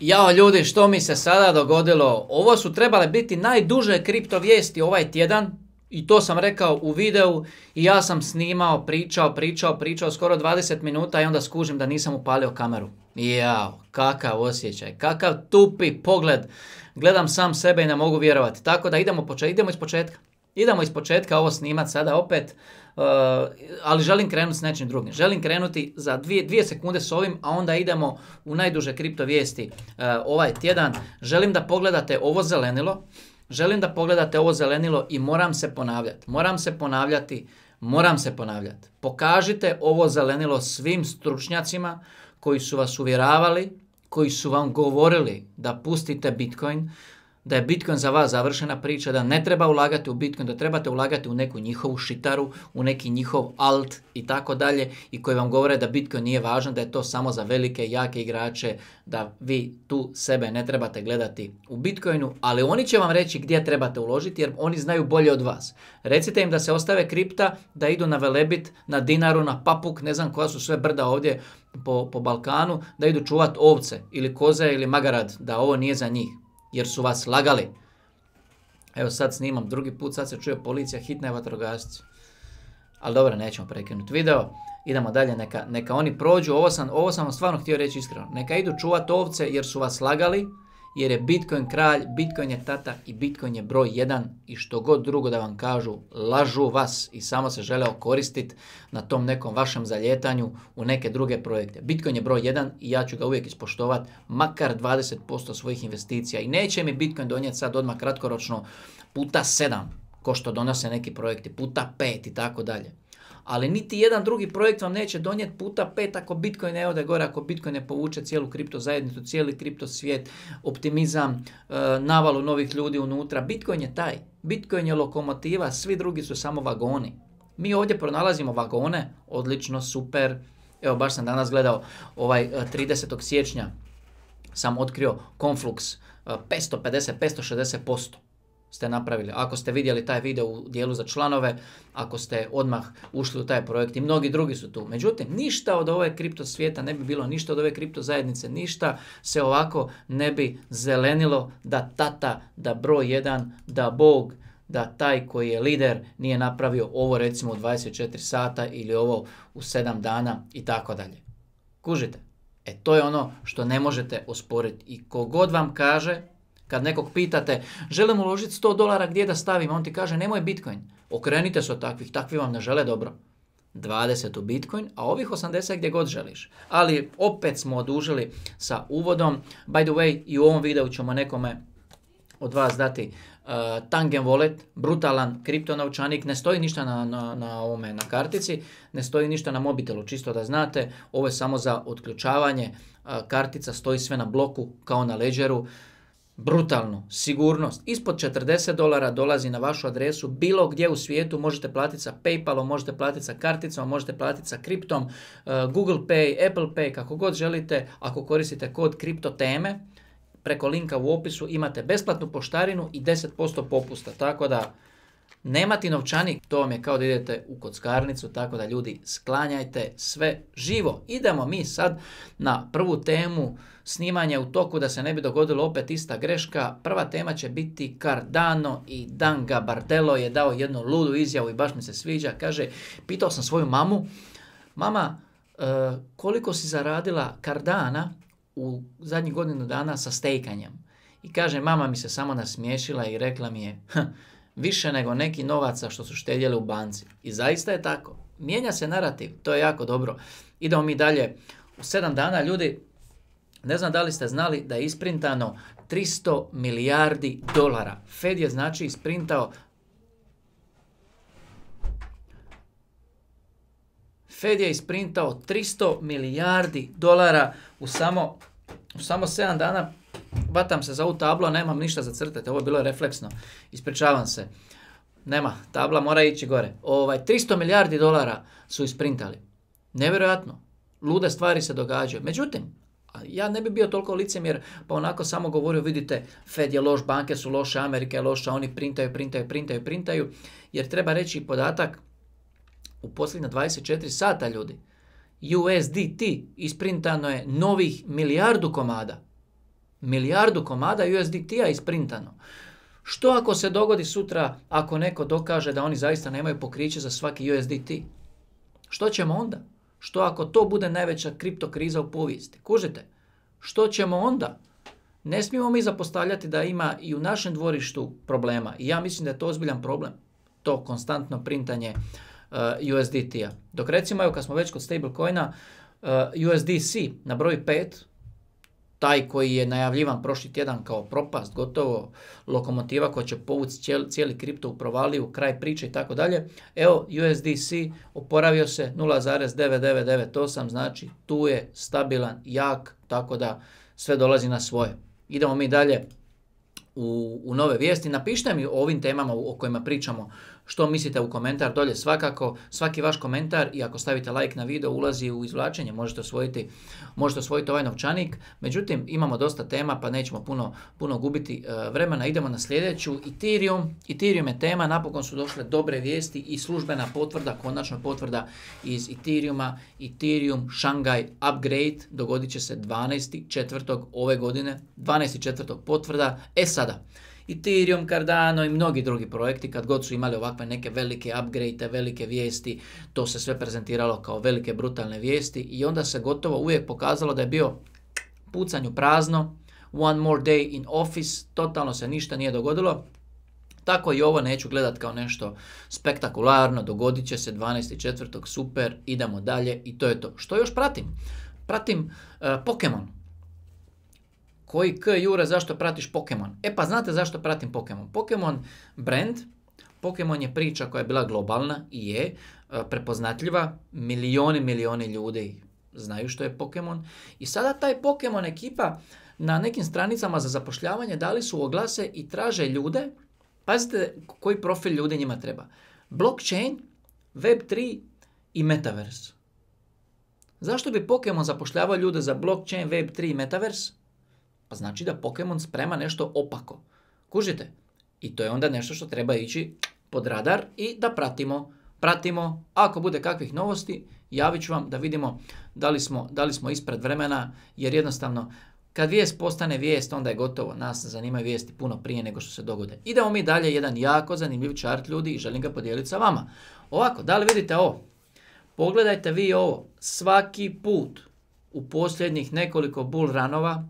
Jao ljudi, što mi se sada dogodilo? Ovo su trebale biti najduže kripto vijesti ovaj tjedan i to sam rekao u videu i ja sam snimao, pričao, pričao, pričao skoro 20 minuta i onda skužim da nisam upalio kameru. Jao, kakav osjećaj, kakav tupi pogled. Gledam sam sebe i ne mogu vjerovati. Tako da idemo, počet, idemo iz početka. Idemo iz početka ovo snimat sada opet. Eh, ali želim krenuti s nečim drugim. Želim krenuti za dvije, dvije sekunde s ovim, a onda idemo u najduže kripto vijesti eh, ovaj tjedan. Želim da pogledate ovo zelenilo. Želim da pogledate ovo zelenilo i moram se ponavljati. Moram se ponavljati, moram se ponavljati. Pokažite ovo zelenilo svim stručnjacima koji su vas uvjeravali, koji su vam govorili da pustite Bitcoin, da je Bitcoin za vas završena priča, da ne treba ulagati u Bitcoin, da trebate ulagati u neku njihovu šitaru, u neki njihov alt i tako dalje i koji vam govore da Bitcoin nije važan, da je to samo za velike, jake igrače, da vi tu sebe ne trebate gledati u Bitcoinu, ali oni će vam reći gdje trebate uložiti jer oni znaju bolje od vas. Recite im da se ostave kripta, da idu na Velebit, na Dinaru, na Papuk, ne znam koja su sve brda ovdje po, Balkanu, da idu čuvat ovce ili koze ili magarad, da ovo nije za njih jer su vas lagali. Evo sad snimam drugi put, sad se čuje policija, hitna je vatrogasci. Ali dobro, nećemo prekinuti video. Idemo dalje, neka, neka oni prođu. Ovo sam, ovo sam vam stvarno htio reći iskreno. Neka idu čuvat ovce jer su vas lagali jer je Bitcoin kralj, Bitcoin je tata i Bitcoin je broj jedan i što god drugo da vam kažu, lažu vas i samo se žele okoristiti na tom nekom vašem zaljetanju u neke druge projekte. Bitcoin je broj jedan i ja ću ga uvijek ispoštovati makar 20% svojih investicija i neće mi Bitcoin donijeti sad odmah kratkoročno puta 7 ko što donose neki projekti, puta 5 i tako dalje ali niti jedan drugi projekt vam neće donijeti puta pet ako Bitcoin ne ode gore, ako Bitcoin ne povuče cijelu kripto zajednicu, cijeli kripto svijet, optimizam, e, navalu novih ljudi unutra. Bitcoin je taj. Bitcoin je lokomotiva, svi drugi su samo vagoni. Mi ovdje pronalazimo vagone, odlično, super. Evo, baš sam danas gledao ovaj 30. E, siječnja sam otkrio Conflux 550-560%. E, ste napravili. Ako ste vidjeli taj video u dijelu za članove, ako ste odmah ušli u taj projekt i mnogi drugi su tu. Međutim, ništa od ove kripto svijeta ne bi bilo, ništa od ove kripto zajednice, ništa se ovako ne bi zelenilo da tata, da broj jedan, da Bog, da taj koji je lider nije napravio ovo recimo u 24 sata ili ovo u 7 dana i tako dalje. Kužite? E to je ono što ne možete osporiti i kogod vam kaže kad nekog pitate, želim uložiti 100 dolara gdje da stavim, on ti kaže nemoj Bitcoin. Okrenite se od takvih, takvi vam ne žele dobro. 20 u Bitcoin, a ovih 80 gdje god želiš. Ali opet smo odužili sa uvodom. By the way, i u ovom videu ćemo nekome od vas dati e, Tangen Wallet, brutalan kripto novčanik, ne stoji ništa na, na, ovome, na kartici, ne stoji ništa na mobitelu, čisto da znate, ovo je samo za otključavanje, e, kartica stoji sve na bloku kao na leđeru, brutalno, sigurnost, ispod 40 dolara dolazi na vašu adresu, bilo gdje u svijetu možete platiti sa Paypalom, možete platiti sa karticom, možete platiti sa kriptom, e, Google Pay, Apple Pay, kako god želite, ako koristite kod kriptoteme, preko linka u opisu imate besplatnu poštarinu i 10% popusta, tako da Nemati novčanik, to vam je kao da idete u kockarnicu, tako da ljudi sklanjajte sve živo. Idemo mi sad na prvu temu snimanja u toku da se ne bi dogodilo opet ista greška. Prva tema će biti Cardano i Danga Bartelo je dao jednu ludu izjavu i baš mi se sviđa. Kaže, pitao sam svoju mamu, mama e, koliko si zaradila Cardana u zadnjih godinu dana sa stejkanjem? I kaže, mama mi se samo nasmiješila i rekla mi je, više nego neki novaca što su štedjeli u banci. I zaista je tako. Mijenja se narativ, to je jako dobro. Idemo mi dalje. U sedam dana ljudi, ne znam da li ste znali da je isprintano 300 milijardi dolara. Fed je znači isprintao Fed je isprintao 300 milijardi dolara u samo, u samo 7 dana Batam se za ovu tablu, a nemam ništa za crtati. Ovo je bilo refleksno. Ispričavam se. Nema, tabla mora ići gore. Ovaj, 300 milijardi dolara su isprintali. Nevjerojatno. Lude stvari se događaju. Međutim, ja ne bi bio toliko licemjer, pa onako samo govorio, vidite, Fed je loš, banke su loše, Amerika je loša, oni printaju, printaju, printaju, printaju, jer treba reći podatak u posljednja 24 sata ljudi, USDT isprintano je novih milijardu komada milijardu komada USDT-a isprintano. Što ako se dogodi sutra ako neko dokaže da oni zaista nemaju pokriće za svaki USDT? Što ćemo onda? Što ako to bude najveća kriptokriza u povijesti? Kužite, što ćemo onda? Ne smijemo mi zapostavljati da ima i u našem dvorištu problema. I ja mislim da je to ozbiljan problem. To konstantno printanje eh, USDT-a. Dok recimo, evo kad smo već kod stablecoina, eh, USDC na broj 5 taj koji je najavljivan prošli tjedan kao propast, gotovo lokomotiva koja će povući cijeli, kripto u provaliju, kraj priče i tako dalje. Evo, USDC oporavio se 0,9998, znači tu je stabilan, jak, tako da sve dolazi na svoje. Idemo mi dalje u, u nove vijesti. Napišite mi o ovim temama o kojima pričamo što mislite u komentar dolje svakako. Svaki vaš komentar i ako stavite like na video ulazi u izvlačenje, možete osvojiti, možete osvojiti ovaj novčanik. Međutim, imamo dosta tema pa nećemo puno, puno gubiti e, vremena. Idemo na sljedeću. Ethereum. Ethereum je tema, napokon su došle dobre vijesti i službena potvrda, konačno potvrda iz Ethereuma. Ethereum Shanghai Upgrade dogodit će se 12.4. ove godine, 12.4. potvrda. E sada, i Ethereum, Cardano i mnogi drugi projekti kad god su imali ovakve neke velike upgrade, velike vijesti, to se sve prezentiralo kao velike brutalne vijesti i onda se gotovo uvijek pokazalo da je bio pucanju prazno, one more day in office, totalno se ništa nije dogodilo, tako i ovo neću gledat kao nešto spektakularno, dogodit će se 12.4. super, idemo dalje i to je to. Što još pratim? Pratim eh, Pokemon koji k jure zašto pratiš Pokemon. E pa znate zašto pratim Pokemon. Pokemon brand, Pokemon je priča koja je bila globalna i je e, prepoznatljiva. Milioni, milijoni ljudi znaju što je Pokemon. I sada taj Pokemon ekipa na nekim stranicama za zapošljavanje dali su oglase i traže ljude. Pazite koji profil ljudi njima treba. Blockchain, Web3 i Metaverse. Zašto bi Pokemon zapošljavao ljude za blockchain, Web3 i Metaverse? Pa znači da Pokemon sprema nešto opako. Kužite? I to je onda nešto što treba ići pod radar i da pratimo. Pratimo, ako bude kakvih novosti, javit ću vam da vidimo da li smo, smo ispred vremena, jer jednostavno kad vijest postane vijest, onda je gotovo. Nas zanimaju vijesti puno prije nego što se dogode. Idemo mi dalje, jedan jako zanimljiv čart ljudi i želim ga podijeliti sa vama. Ovako, da li vidite ovo? Pogledajte vi ovo. Svaki put u posljednjih nekoliko bull ranova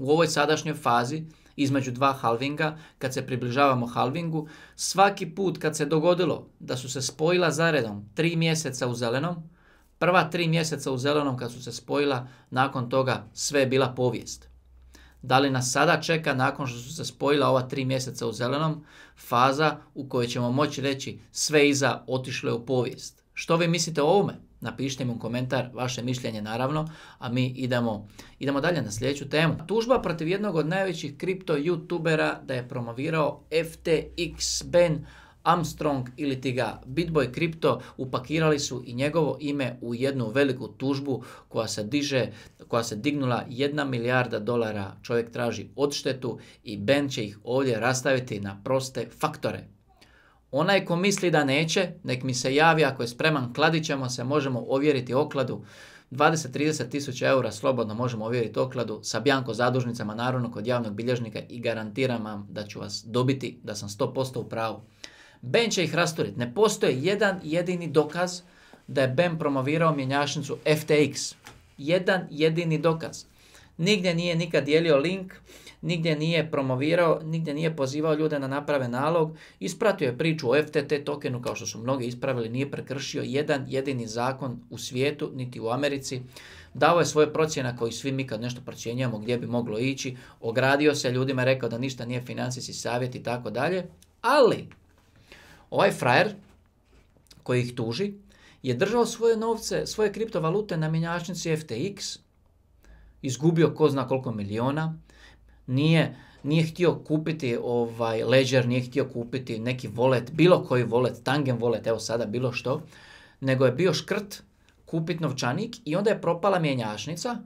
u ovoj sadašnjoj fazi između dva halvinga, kad se približavamo halvingu, svaki put kad se dogodilo da su se spojila zaredom tri mjeseca u zelenom, prva tri mjeseca u zelenom kad su se spojila, nakon toga sve je bila povijest. Da li nas sada čeka nakon što su se spojila ova tri mjeseca u zelenom faza u kojoj ćemo moći reći sve iza otišlo je u povijest. Što vi mislite o ovome? Napišite mi u komentar vaše mišljenje naravno, a mi idemo, idemo dalje na sljedeću temu. Tužba protiv jednog od najvećih kripto youtubera da je promovirao FTX Ben Armstrong ili ti ga Bitboy Crypto upakirali su i njegovo ime u jednu veliku tužbu koja se diže, koja se dignula jedna milijarda dolara. Čovjek traži odštetu i Ben će ih ovdje rastaviti na proste faktore. Onaj ko misli da neće, nek mi se javi ako je spreman, kladit ćemo se, možemo ovjeriti okladu. 20-30 tisuća eura slobodno možemo ovjeriti okladu sa bjanko zadužnicama, naravno kod javnog bilježnika i garantiram vam da ću vas dobiti, da sam 100% u pravu. Ben će ih rasturiti. Ne postoji jedan jedini dokaz da je Ben promovirao mjenjačnicu FTX. Jedan jedini dokaz nigdje nije nikad dijelio link, nigdje nije promovirao, nigdje nije pozivao ljude na naprave nalog, ispratio je priču o FTT tokenu kao što su mnogi ispravili, nije prekršio jedan jedini zakon u svijetu, niti u Americi, dao je svoje procjena koji svi mi kad nešto procjenjujemo gdje bi moglo ići, ogradio se ljudima, rekao da ništa nije financijski savjet i tako dalje, ali ovaj frajer koji ih tuži je držao svoje novce, svoje kriptovalute na mjenjačnici FTX, izgubio ko zna koliko miliona, nije, nije htio kupiti ovaj Ledger, nije htio kupiti neki volet, bilo koji volet, tangen volet, evo sada bilo što, nego je bio škrt kupit novčanik i onda je propala mjenjačnica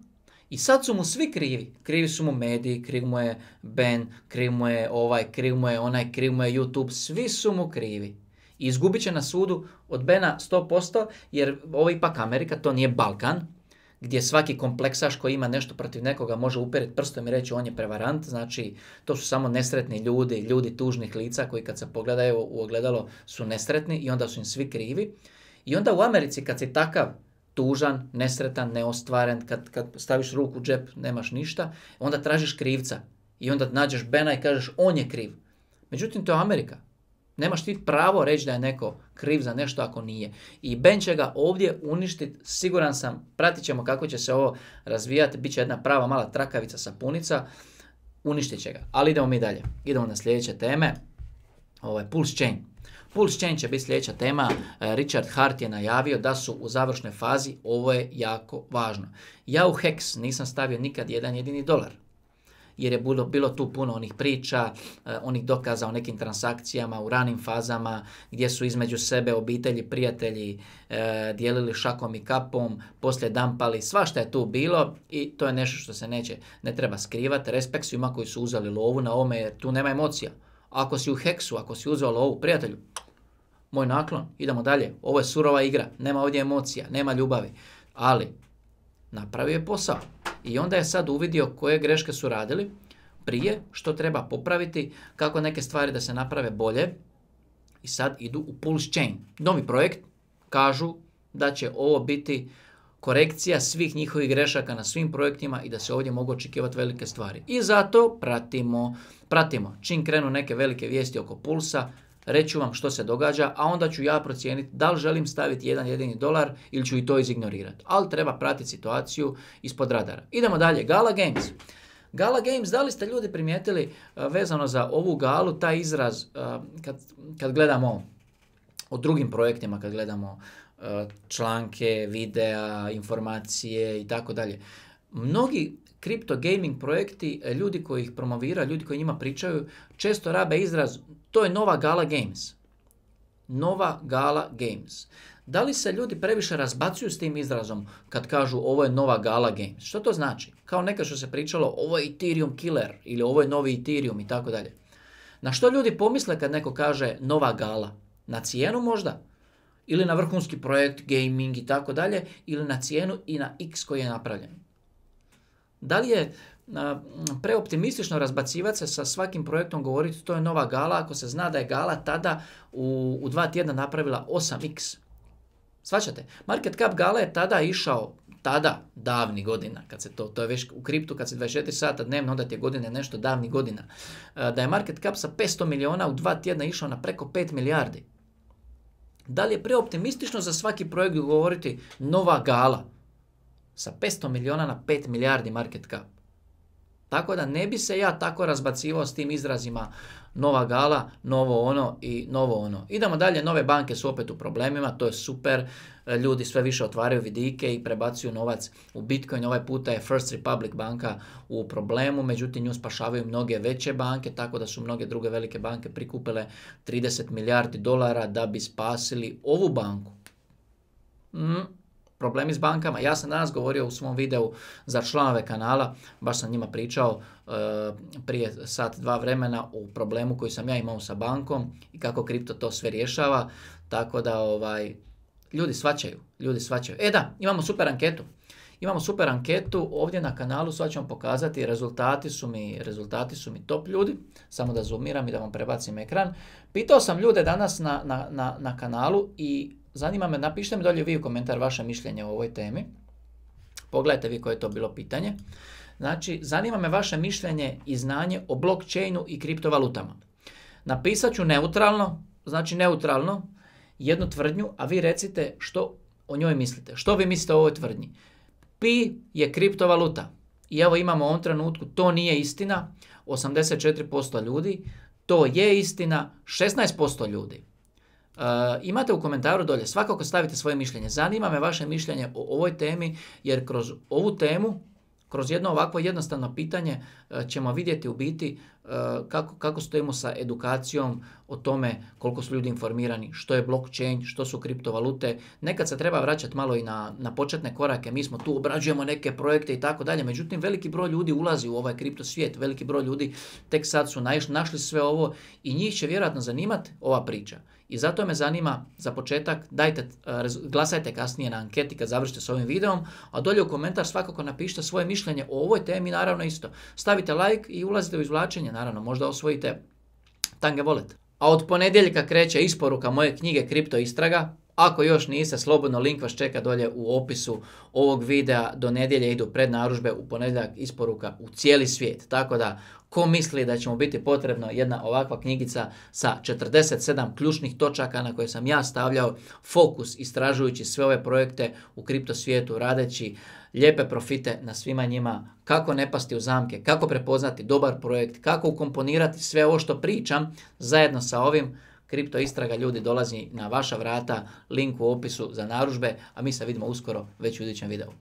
i sad su mu svi krivi. Krivi su mu mediji, kriv mu je Ben, kriv mu je ovaj, kriv mu je onaj, kriv mu je YouTube, svi su mu krivi. I izgubit će na sudu od Bena 100% jer ovo ipak Amerika, to nije Balkan, gdje svaki kompleksaš koji ima nešto protiv nekoga može uperiti prstom i reći on je prevarant, znači to su samo nesretni ljudi, ljudi tužnih lica koji kad se pogledaju u ogledalo su nesretni i onda su im svi krivi. I onda u Americi kad si takav tužan, nesretan, neostvaren, kad, kad staviš ruku u džep nemaš ništa, onda tražiš krivca i onda nađeš Bena i kažeš on je kriv. Međutim, to je Amerika. Nemaš ti pravo reći da je neko kriv za nešto ako nije. I Ben će ga ovdje uništiti, siguran sam, pratit ćemo kako će se ovo razvijati, bit će jedna prava mala trakavica sapunica, uništit će ga. Ali idemo mi dalje, idemo na sljedeće teme, ovo ovaj, je Pulse Chain. Pulse Chain će biti sljedeća tema. E, Richard Hart je najavio da su u završnoj fazi, ovo je jako važno. Ja u HEX nisam stavio nikad jedan jedini dolar jer je bilo, bilo tu puno onih priča, eh, onih dokaza o nekim transakcijama u ranim fazama gdje su između sebe obitelji, prijatelji eh, dijelili šakom i kapom, poslije dampali, svašta je tu bilo i to je nešto što se neće, ne treba skrivati. Respekt svima koji su uzeli lovu na ovome jer tu nema emocija. Ako si u heksu, ako si uzeo lovu, prijatelju, moj naklon, idemo dalje. Ovo je surova igra, nema ovdje emocija, nema ljubavi. Ali, napravio je posao. I onda je sad uvidio koje greške su radili prije, što treba popraviti, kako neke stvari da se naprave bolje. I sad idu u Pulse Chain. Novi projekt, kažu da će ovo biti korekcija svih njihovih grešaka na svim projektima i da se ovdje mogu očekivati velike stvari. I zato pratimo, pratimo. Čim krenu neke velike vijesti oko pulsa, reću vam što se događa, a onda ću ja procijeniti da li želim staviti jedan jedini dolar ili ću i to izignorirati. Ali treba pratiti situaciju ispod radara. Idemo dalje, Gala Games. Gala Games, da li ste ljudi primijetili e, vezano za ovu galu, taj izraz e, kad, kad gledamo o drugim projektima, kad gledamo e, članke, videa, informacije i tako dalje. Mnogi kripto gaming projekti, e, ljudi koji ih promovira, ljudi koji njima pričaju, često rabe izraz to je nova Gala Games. Nova Gala Games. Da li se ljudi previše razbacuju s tim izrazom kad kažu ovo je nova Gala Games? Što to znači? Kao neka što se pričalo ovo je Ethereum killer ili ovo je novi Ethereum i tako dalje. Na što ljudi pomisle kad neko kaže nova gala? Na cijenu možda? Ili na vrhunski projekt, gaming i tako dalje? Ili na cijenu i na x koji je napravljen? Da li je preoptimistično razbacivati se sa svakim projektom govoriti to je nova gala ako se zna da je gala tada u, u dva tjedna napravila 8x. Svaćate, market cap gala je tada išao tada, davni godina, kad se to, to je već u kriptu, kad se 24 sata dnevno, onda je godine nešto davni godina, da je market cap sa 500 miliona u dva tjedna išao na preko 5 milijardi. Da li je preoptimistično za svaki projekt govoriti nova gala? sa 500 miliona na 5 milijardi market cap. Tako da ne bi se ja tako razbacivao s tim izrazima nova gala, novo ono i novo ono. Idemo dalje, nove banke su opet u problemima, to je super, e, ljudi sve više otvaraju vidike i prebacuju novac u Bitcoin, ovaj puta je First Republic banka u problemu, međutim nju spašavaju mnoge veće banke, tako da su mnoge druge velike banke prikupile 30 milijardi dolara da bi spasili ovu banku. Mm problemi s bankama. Ja sam danas govorio u svom videu za članove kanala, baš sam njima pričao e, prije sat, dva vremena o problemu koji sam ja imao sa bankom i kako kripto to sve rješava. Tako da ovaj, ljudi svačaju, ljudi svačaju. E da, imamo super anketu. Imamo super anketu, ovdje na kanalu sva ću vam pokazati, rezultati su, mi, rezultati su mi top ljudi, samo da zoomiram i da vam prebacim ekran. Pitao sam ljude danas na, na, na, na kanalu i zanima me, napišite mi dolje vi u komentar vaše mišljenje o ovoj temi. Pogledajte vi koje je to bilo pitanje. Znači, zanima me vaše mišljenje i znanje o blockchainu i kriptovalutama. Napisat ću neutralno, znači neutralno, jednu tvrdnju, a vi recite što o njoj mislite. Što vi mislite o ovoj tvrdnji? Pi je kriptovaluta. I evo imamo u ovom trenutku, to nije istina, 84% ljudi, to je istina, 16% ljudi. Eh, imate u komentaru dolje, svakako stavite svoje mišljenje. Zanima me vaše mišljenje o ovoj temi, jer kroz ovu temu, kroz jedno ovakvo jednostavno pitanje eh, ćemo vidjeti u biti Eh, kako, kako stojimo sa edukacijom o tome koliko su ljudi informirani, što je blockchain, što su kriptovalute. Nekad se treba vraćati malo i na, na početne korake, mi smo tu, obrađujemo neke projekte i tako dalje, međutim veliki broj ljudi ulazi u ovaj kripto svijet, veliki broj ljudi tek sad su našli, našli sve ovo i njih će vjerojatno zanimati ova priča. I zato me zanima za početak, dajte, eh, glasajte kasnije na anketi kad završite s ovim videom, a dolje u komentar svakako napišite svoje mišljenje o ovoj temi, naravno isto. Stavite like i ulazite u izvlačenje, naravno, možda osvojite tange volet. A od ponedjeljka kreće isporuka moje knjige Kripto Istraga. Ako još niste, slobodno link vas čeka dolje u opisu ovog videa. Do nedjelje idu prednaružbe, u ponedjeljak isporuka u cijeli svijet. Tako da, ko misli da će mu biti potrebno jedna ovakva knjigica sa 47 ključnih točaka na koje sam ja stavljao fokus istražujući sve ove projekte u kripto svijetu, radeći lijepe profite na svima njima, kako ne pasti u zamke, kako prepoznati dobar projekt, kako ukomponirati sve ovo što pričam zajedno sa ovim Kripto Istraga ljudi dolazi na vaša vrata, link u opisu za naružbe, a mi se vidimo uskoro već u idućem videu.